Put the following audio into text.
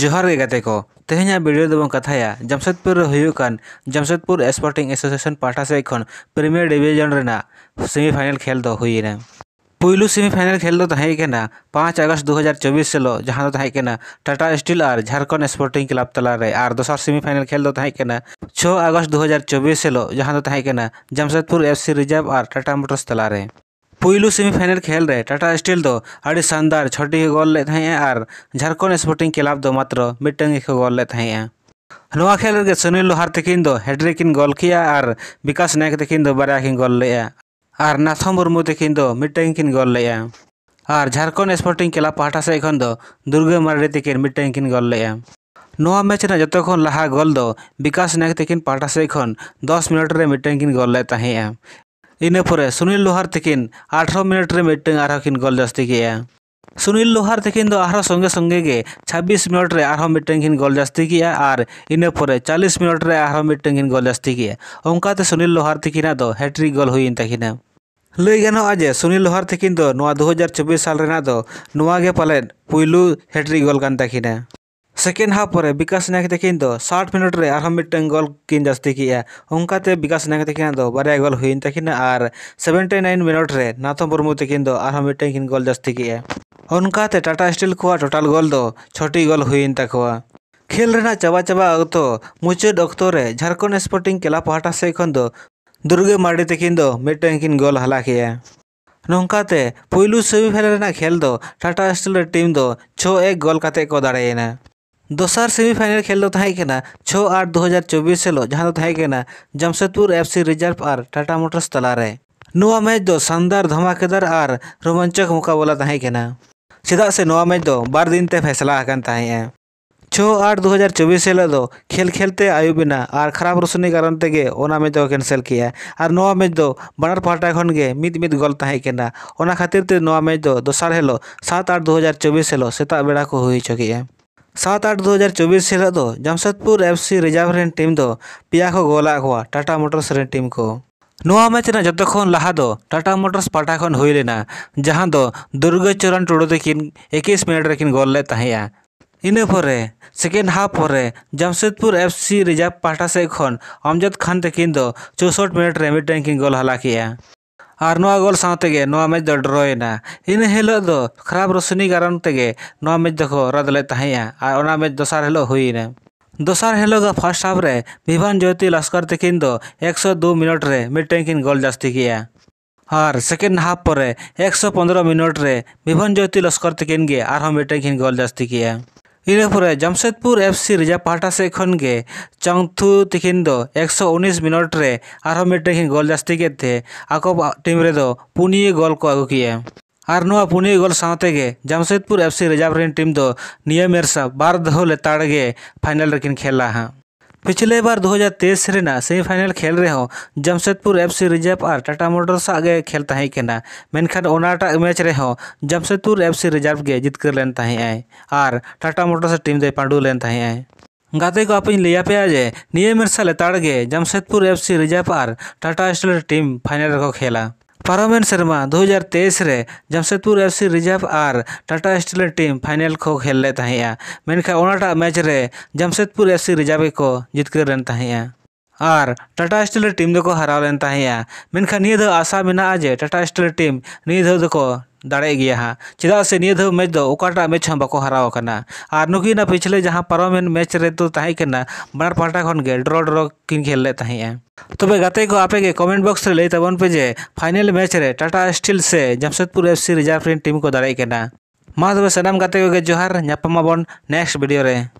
जोहर गेगते को तेहे वीडियो दो कथा जमशेदपुर जमशेदपुर स्पोर्टिंग एसोसिएशन पाटा सै खन प्रीमियर डिवीजन सेमीफाइनल खेल तो होने पुलू सेमीफाइनल खेल तो पाँच अगस्त दो हज़ार चौबीस सेलो जहाँ टाटा स्टील और झारखंड स्पोर्टिंग क्लाब तलारे और दूसर सेमीफाइनल खेल तो छः अगस्त दो हज़ार चौबीस सेलो जहाँ जमशेदपुर एफ सी रिजार्व और टाटा मोटर्स तलारे पुलू सेमीफाइनल खेल रे टाटा स्टील दो अड़ी शानदार छटी गोल ले और झारखंड स्पोर्टिंग क्लाब दो मात्र मिट्टन को गोल ले नवा खेल रे सुनील लोहार तकिन दो हेड्रिक गोल किया और विकास नायक तकिन दो बारह किन गोल ले और नाथम मुर्मू तकिन दो मिट्टन किन गोल ले और झारखंड स्पोर्टिंग क्लाब पाहटा से खन दुर्गा मार्डी तकिन मिट्टी किन गोल ले नवा मैच जो खन लहा गोल दो विकास नायक तकिन पाहटा से खन दस मिनट रे मिट्टी किन गोल ले इनपे सुनील लोहार तकिन अठारो मिनट रे मिट्टन आरकिन गोल जास्ती के सुनील लोहार तकिन दो आरो संगे संगे गे 26 मिनट रे आरो मिट्टन किन गोल जास्ती किया और इनपे चालीस मिनट रे आरो मिट्टन किन गोल जास्ती किया ओंकाते सुनील लोहार तकिना दो हैट्रिक गोल हुई तकिना ᱞᱟᱹᱭ ᱜᱟᱱᱚᱜᱼᱟ ᱡᱮ ᱥᱩᱱᱤᱞ ᱞᱳᱦᱟᱨ ᱛᱟᱹᱠᱤᱱ ᱫᱚ ᱱᱚᱣᱟ 2024 ᱥᱟᱞ ᱨᱮᱱᱟᱜ ᱫᱚ ᱱᱚᱣᱟ ᱜᱮ ᱯᱟᱞᱮᱫ ᱯᱩᱭᱞᱩ ᱦᱮᱴᱨᱤᱠ ᱜᱳᱞ ᱠᱟᱱ ᱛᱟᱹᱠᱤᱱᱟ सेकेंड हाफ पर विकास नायक तकिन साठ मिनट रे और मिट्ट गोल किन जास्ती किया उनका विकास नायक तकिन बारे गोल हुई तकिन और सेवेंटी नाइन मिनट रे नाथम मुर्मू तक दो और मिट्टन गोल जास्ती उनकाते टाटा स्टील को टोटल गोल दो छोटी गोल हुई तकवा खेल चाबा चाबा अक्त मुचाद अक्तर झारखंड स्पोर्टिंग क्लाब पहाटा से दुर्गे मार्डी तकिन दो मिट्टन गोल हाला किया नौकाते पुलू सेमिफाइनल खेल दो टाटा स्टील टीम दो छो एक गोल काते को दाड़ेना दोसार सेमीफाइनल खेल तो छः आठ दो हज़ार चौबीस हिलो जहाँ तो जमशेदपुर एफ सी रिजार्व और टाटा मोटर्स तलारे नुआ मैच दो शानदार धमाकेदार और रोमांचक मुकाबला चेदा तो से नुआ मैच दो बार दिन ते फैसला छः आठ दो हज़ार चौबीस दो खेल खेलते आयुबना और खराब रोशनी कारण तेगे मैच दो कैंसल किया और नुआ मैच दो बनार पाटा खन के मिद गोल खातिर ते नुआ मैच दो दोसार हिलो सात आठ दो हज़ार चौबीस हिलो सेता बेड़ा को हुई चुके हैं सात आठ दो हजार चौबीस हिल तो जमशेदपुर एफ सी रिजार्वरें टीम तो पिया को गोल को टाटा मोटर्स टीम को ना मैच जत लहा तो टाटा मोटर्स पाटा खन होना जहां दुर्ग चरण टुडू तकिन एक मिनट रेकिन गोल ले इनपर सेकेंड हाफ पर जमशेदपुर एफ सी रिजार्व पाटा सेज खान तकिन चौसठ मिनट रेटे गोल हालाक और नवा गोल साथ मैच दो ड्रॉयना इन हिलो दो खराब रोशनी कारण तेगे मैच दो रद ले और मैच दसार हिलोग हुईना दोसार हिलोग हाफ रे विभान ज्योति लस्कर तकिन दो दो मिनट रे मिटेन गोल जास्ती किया और सेकेंड हाफ पर पंद्रह मिनट रे विभान ज्योति लस्कर तक गे और मिटेन किन गोल जास्ती किया इनपुर जमशेदपुर एफ सी रिजा पाटा से खनगे चंगथु तकिन दो एकशो उन्नीस मिनट रे और मिट्टे गोल जास्ती के थे आको टीम रे दो पुनिये गोल को आगू किए और नवा पुनिये गोल साथे Jamshedpur F C reserve team दो नियमेर सा बार दहो लेताड़गे फाइनल रकिन खेला हाँ पिछले बार 2023 हजार तेईस सेमीफाइनल खेल रहे जमशेदपुर एफ सी रिजर्व और टाटा मोटर्स खेल तहट मैच रहे जमशेदपुर एफ सी रिजर्व के जितकर लेन और टाटा मोटर्स टीम दे पांडू लेन तहए गाते को आप लिया पे जे निये मेरसा लेताड़ गे जमशेदपुर एफ सी रिजर्व और टाटा स्टील टीम फाइनल खेला पारमेन शर्मा दो हजार तेईस जमशेदपुर एफ सी रिजर्व और टाटा स्टील टीम फाइनल को खेल लेना मैच रे जमशेदपुर एफ सी रिजर्व को जितकर और टाटा स्टील टीम दो हरावे मेखान नहीं आशा मे टाटा स्टील टीम नहीं दाड़ेगा चेदा से नियद मैच दोटा मैच हम बाको हरावना और नुकिना पिछले जहाँ पारम मैच रे तो बार पाटा खन के ड्रो ड्रॉ किन खेल तब ताहे को आपे के कमेंट बॉक्स रे ले तबन पे जे फाइनल मैच रे टाटा स्टील से Jamshedpur F C reserve team को दाड़ेगा कना मा तबे सनाम गाते जोहार नेक्स्ट वीडियो रे